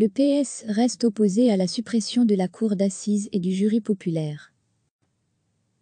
Le PS reste opposé à la suppression de la cour d'assises et du jury populaire.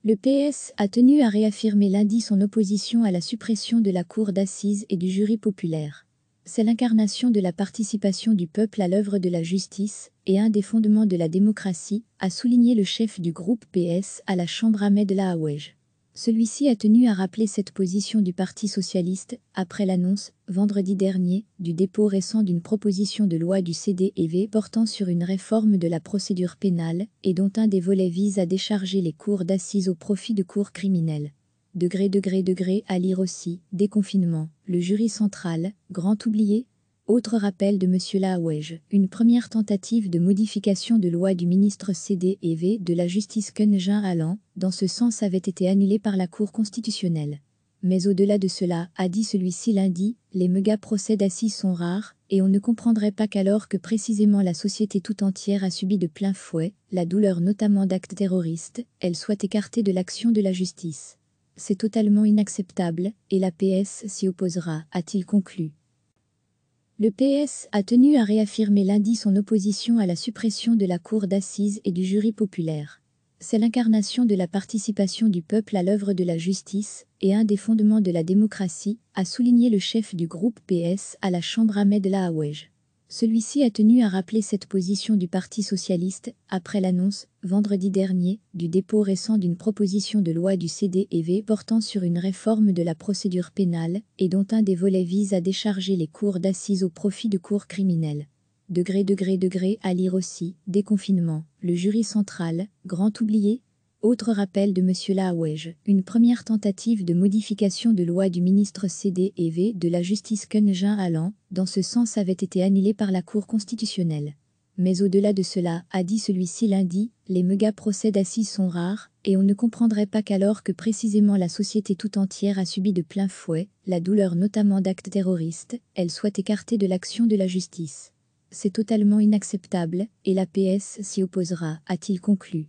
Le PS a tenu à réaffirmer lundi son opposition à la suppression de la cour d'assises et du jury populaire. C'est l'incarnation de la participation du peuple à l'œuvre de la justice et un des fondements de la démocratie, a souligné le chef du groupe PS à la Chambre Ahmed Haouège. Celui-ci a tenu à rappeler cette position du Parti socialiste après l'annonce, vendredi dernier, du dépôt récent d'une proposition de loi du CDEV portant sur une réforme de la procédure pénale et dont un des volets vise à décharger les cours d'assises au profit de cours criminels. Degré, degré, degré à lire aussi, déconfinement, le jury central, grand oublié, autre rappel de M. Laouège, une première tentative de modification de loi du ministre CD de la justice Kenjin Allan, dans ce sens avait été annulée par la Cour constitutionnelle. Mais au-delà de cela, a dit celui-ci lundi, les méga procès d'assises sont rares, et on ne comprendrait pas qu'alors que précisément la société tout entière a subi de plein fouet, la douleur notamment d'actes terroristes, elle soit écartée de l'action de la justice. C'est totalement inacceptable, et la PS s'y opposera, a-t-il conclu. Le PS a tenu à réaffirmer lundi son opposition à la suppression de la cour d'assises et du jury populaire. C'est l'incarnation de la participation du peuple à l'œuvre de la justice et un des fondements de la démocratie, a souligné le chef du groupe PS à la Chambre Ahmed Lahawej. Celui-ci a tenu à rappeler cette position du Parti socialiste après l'annonce, vendredi dernier, du dépôt récent d'une proposition de loi du CDEV portant sur une réforme de la procédure pénale et dont un des volets vise à décharger les cours d'assises au profit de cours criminels. Degré, degré, degré, à lire aussi, déconfinement, le jury central, grand oublié, autre rappel de M. Laouège, une première tentative de modification de loi du ministre C.D.E.V. de la justice Kenjin Allan, dans ce sens avait été annulée par la Cour constitutionnelle. Mais au-delà de cela, a dit celui-ci lundi, les méga-procès d'assises sont rares, et on ne comprendrait pas qu'alors que précisément la société tout entière a subi de plein fouet, la douleur notamment d'actes terroristes, elle soit écartée de l'action de la justice. C'est totalement inacceptable, et la PS s'y opposera, a-t-il conclu.